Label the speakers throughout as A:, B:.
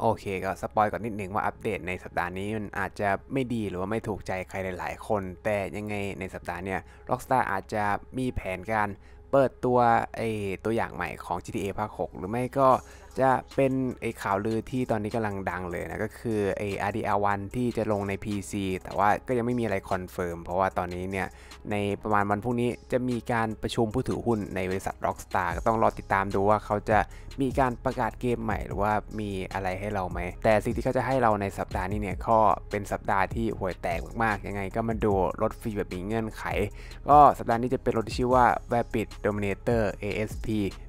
A: โอเคก็สปอยก่อนนิดหนึ่งว่าอัปเดตในสัปดาห์นี้มันอาจจะไม่ดีหรือว่าไม่ถูกใจใครหลาย ๆ คน แต่ยังไงในสัปดาห์เนี้ย Rockstar อาจจะมีแผนการเปิดตัวไอตัวอย่างใหม่ของ GTA ภาค6หรือไม่ก็จะเป็นไอข่าวลือที่ตอนนี้กำลังดังเลยนะ ก็คือไอ RDR 1ที่จะลงใน PC แต่ว่าก็ยังไม่มีอะไรคอนเฟิร์มเพราะว่าตอนนี้เนี่ย ในประมาณวันพรุ่งนี้จะมีการประชุมผู้ถือหุ้นในบริษัท Rockstar ก็ต้องรอติดตามดูว่าเขาจะมีการประกาศเกมใหม่หรือว่ามีอะไรให้เราไหม แต่สิ่งที่เขาจะให้เราในสัปดาห์นี้เนี่ยก็เป็นสัปดาห์ที่ห่วยแตกมากๆยังไง ก็มาดูรถฟรีแบบมีเงื่อนไข ก็สัปดาห์นี้จะเป็นรถที่ชื่อว่า Rapid Dominator ASP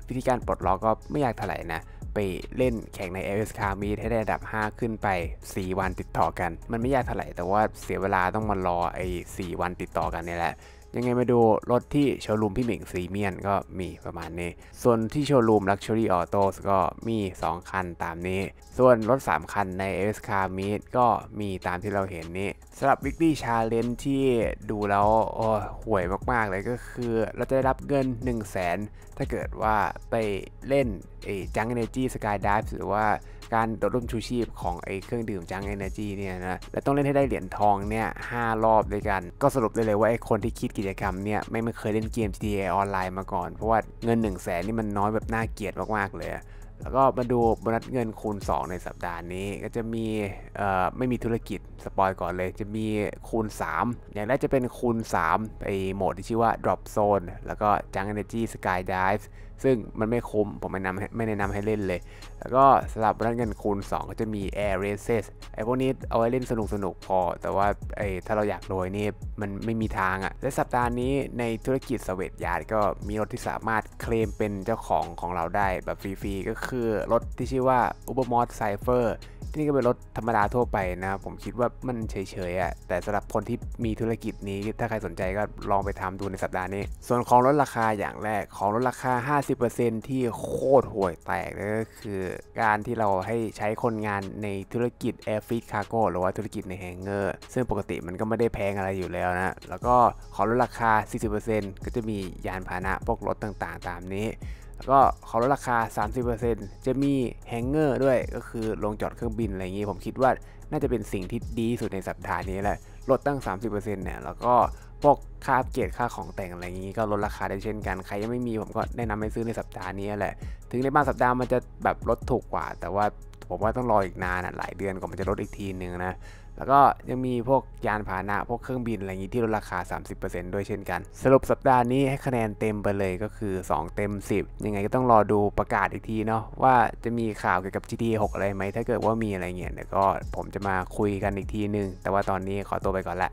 A: วิธีการปลดล็อกก็ไม่ยากเท่าไหร่นะ ไปเล่นแข่งใน LS Car Meet ให้ได้อันดับ 5 ขึ้นไป 4 วันติดต่อกัน มันไม่ยากเท่าไหร่ แต่ว่าเสียเวลาต้องมารอไอ้4วันติดต่อกันนี่แหละยังไงมาดูรถที่โชว์รูมพี่หมิงซีเมียนก็มีประมาณนี้ ส่วนที่โชว์รูม Luxury Autos ก็มี 2 คันตามนี้ ส่วนรถ 3 คันใน a s Car Meet ก็มีตามที่เราเห็นนี้สำหรับ Weekly Challenge ที่ดูแล้วโอ้ห่วยมากๆเลยก็คือเราจะได้รับเงิน 1 0 0 0 0แสนถ้าเกิดว่าไปเล่นไอ้จังเอเนจีสกายดิฟหรือว่าการโดดร่มชูชีพของไอ้เครื่องดื่มจังเอเนจีเนี่ยนะและต้องเล่นให้ได้เหรียญทองเนี่ยห้ารอบด้วยกันก็สรุปได้เลยว่าไอ้คนที่คิดกิจกรรมเนี่ย ไม่ไม่เคยเล่นเกม GTA ออนไลน์มาก่อน เพราะว่าเงิน1นึ่งแสนนี่มันน้อยแบบน่าเกลียดมากๆเลย แล้วก็มาดูบนัดเงินคูณ 2 ในสัปดาห์นี้ก็จะมีไม่มีธุรกิจ สปอยก่อนเลยจะมีคูณ3อย่างแรกจะเป็นคูณ3ไปโหมดที่ชื่อว่า Drop Zone แล้วก็ Junk Energy Skydive ซึ่งมันไม่คุ้มผมไม่นำไม่แนะนำให้เล่นเลย แล้วก็สำหรับรันเงินคูณ 2 ก็จะมี Air Races ไอพวกนี้เอาไว้เล่นสนุกสนุกพอ แต่ว่าไอถ้าเราอยากรวยนี่ มันไม่มีทางอะและสัปดาห์นี้ในธุรกิจสเวตยาร์ดก็มีรถที่สามารถเคลมเป็นเจ้าของของเราได้แบบฟรีๆ ก็คือ รถที่ชื่อว่า Ubermod Cypher นี่ก็เป็นรถธรรมดาทั่วไปนะครับผมคิดว่ามันเฉยๆอ่ะแต่สำหรับคนที่มีธุรกิจนี้ถ้าใครสนใจก็ลองไปทำดูในสัปดาห์นี้ ส่วนของรถราคาอย่างแรกของรถราคา 50%ที่โคตรห่วยแตกก็คือการที่เราให้ใช้คนงานในธุรกิจ Air Fleet Cargo หรือว่าธุรกิจในแฮงเกอร์ซึ่งปกติมันก็ไม่ได้แพงอะไรอยู่แล้วนะ แล้วก็ของรถราคา 40%ก็จะมียานพาหนะพวกรถต่าง ๆ ตามนี้แล้วก็ขอลดราคา 30%จะมีแฮงเกอร์ด้วย ก็คือลงจอดเครื่องบินอะไรอย่างนี้ ผมคิดว่าน่าจะเป็นสิ่งที่ดีสุดในสัปดาห์นี้แหละ ลดตั้ง 30%เนี่ย แล้วก็พวกค่าเกรค่าของแต่งอะไรอย่างนี้ ก็ลดราคาได้เช่นกัน ใครยังไม่มีผมก็แนะนำให้ซื้อในสัปดาห์นี้แหละ ถึงในบางสัปดาห์มันจะแบบลดถูกกว่า แต่ว่าผมว่าต้องรออีกนานนะหลายเดือนกว่ามันจะลดอีกทีหนึ่งนะ แล้วก็ยังมีพวกยานพาหนะ พวกเครื่องบินอะไรอย่างนี้ที่ลดราคา 30%ด้วยเช่นกัน สรุปสัปดาห์นี้ให้คะแนนเต็มไปเลยก็คือ 2 เต็ม 10 ยังไงก็ต้องรอดูประกาศอีกทีเนาะ ว่าจะมีข่าวเกี่ยวกับ g t 6อะไรไหม ถ้าเกิดว่ามีอะไรเงี้ยเดี๋ยวก็ผมจะมาคุยกันอีกทีนึงแต่ว่าตอนนี้ขอตัวไปก่อนละ